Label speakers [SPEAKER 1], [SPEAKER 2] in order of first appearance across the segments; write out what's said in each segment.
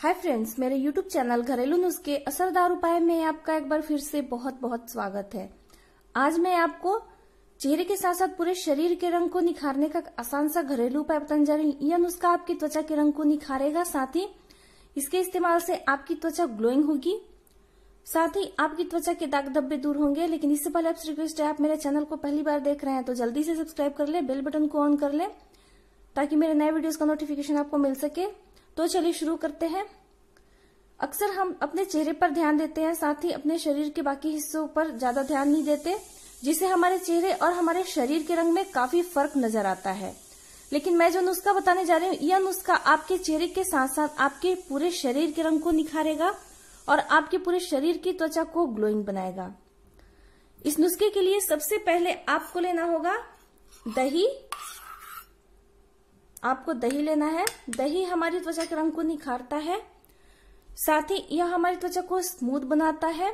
[SPEAKER 1] हाय friends मेरे YouTube channel घरेलू नुस्खे असरदार उपाय में आपका एक बार फिर से बहुत बहुत स्वागत है आज मैं आपको चेहरे के साथ साथ पूरे शरीर के रंग को निखारने का आसान सा घरेलू उपाय बताने जा रही यह नुस्खा आपकी त्वचा के रंग को निखारेगा साथ ही इसके इस्तेमाल से आपकी त्वचा ग्लोइंग होगी साथ ही आपकी त्वचा के दाग धब्बे दूर होंगे लेकिन इससे पहले आपसे रिक्वेस्ट है आप मेरे चैनल को पहली बार देख रहे हैं तो जल्दी से सब्सक्राइब कर ले बेल बटन को ऑन कर ले ताकि मेरे नए वीडियोस का नोटिफिकेशन आपको मिल सके तो चलिए शुरू करते हैं अक्सर हम अपने चेहरे पर ध्यान देते हैं साथ ही अपने शरीर के बाकी हिस्सों पर ज्यादा ध्यान नहीं देते जिससे हमारे चेहरे और हमारे शरीर के रंग में काफी फर्क नजर आता है लेकिन मैं जो नुस्खा बताने जा रही हूँ यह नुस्खा आपके चेहरे के साथ साथ आपके पूरे शरीर के रंग को निखारेगा और आपके पूरे शरीर की त्वचा को ग्लोइंग बनाएगा इस नुस्खे के लिए सबसे पहले आपको लेना होगा दही आपको दही लेना है दही हमारी त्वचा के रंग को निखारता है साथ ही यह हमारी त्वचा को स्मूथ बनाता है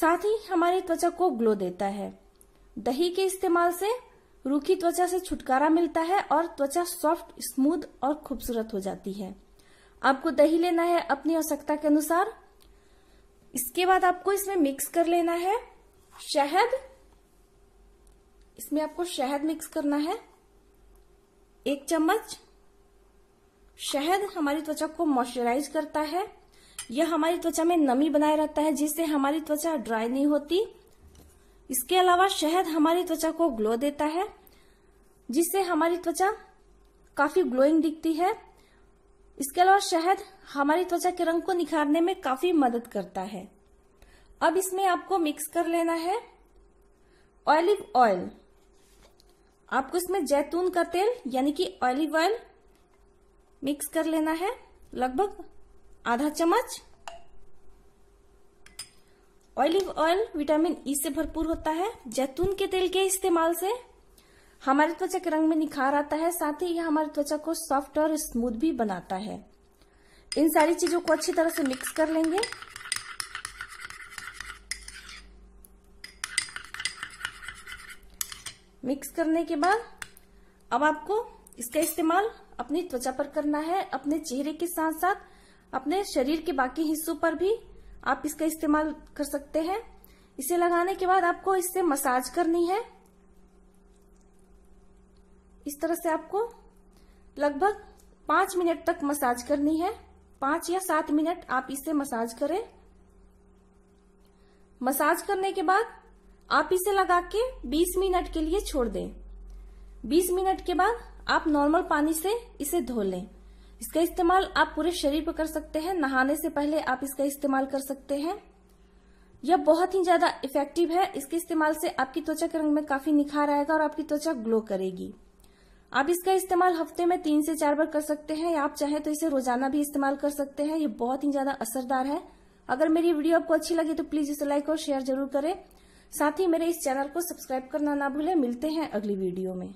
[SPEAKER 1] साथ ही हमारी त्वचा को ग्लो देता है दही के इस्तेमाल से रूखी त्वचा से छुटकारा मिलता है और त्वचा सॉफ्ट स्मूथ और खूबसूरत हो जाती है आपको दही लेना है अपनी आवश्यकता के अनुसार इसके बाद आपको इसमें मिक्स कर लेना है शहद इसमें आपको शहद मिक्स करना है एक चम्मच शहद हमारी त्वचा को मॉइस्चराइज करता है यह हमारी त्वचा में नमी बनाए रहता है जिससे हमारी त्वचा ड्राई नहीं होती इसके अलावा शहद हमारी त्वचा को ग्लो देता है जिससे हमारी त्वचा काफी ग्लोइंग दिखती है इसके अलावा शहद हमारी त्वचा के रंग को निखारने में काफी मदद करता है अब इसमें आपको मिक्स कर लेना है ऑलिव ऑयल आपको इसमें जैतून का तेल यानी कि ऑलिव ऑयल मिक्स कर लेना है लगभग आधा चम्मच ऑलिव ऑयल विटामिन ई से भरपूर होता है जैतून के तेल के इस्तेमाल से हमारे त्वचा के रंग में निखार आता है साथ ही यह हमारी त्वचा को सॉफ्ट और स्मूथ भी बनाता है इन सारी चीजों को अच्छी तरह से मिक्स कर लेंगे मिक्स करने के बाद अब आपको इसका इस्तेमाल अपनी त्वचा पर करना है अपने चेहरे के साथ साथ अपने शरीर के बाकी हिस्सों पर भी आप इसका इस्तेमाल कर सकते हैं इसे लगाने के बाद आपको इससे मसाज करनी है इस तरह से आपको लगभग पांच मिनट तक मसाज करनी है पांच या सात मिनट आप इसे मसाज करें मसाज करने के बाद आप इसे लगा के 20 मिनट के लिए छोड़ दें 20 मिनट के बाद आप नॉर्मल पानी से इसे धो लें इसका इस्तेमाल आप पूरे शरीर पर कर सकते हैं नहाने से पहले आप इसका इस्तेमाल कर सकते हैं यह बहुत ही ज्यादा इफेक्टिव है इसके इस्तेमाल से आपकी त्वचा के रंग में काफी निखार आएगा और आपकी त्वचा ग्लो करेगी आप इसका इस्तेमाल हफ्ते में तीन से चार बार कर सकते हैं या आप चाहें तो इसे रोजाना भी इस्तेमाल कर सकते हैं ये बहुत ही ज्यादा असरदार है अगर मेरी वीडियो आपको अच्छी लगी तो प्लीज इसे लाइक और शेयर जरूर करें साथ ही मेरे इस चैनल को सब्सक्राइब करना ना भूलें मिलते हैं अगली वीडियो में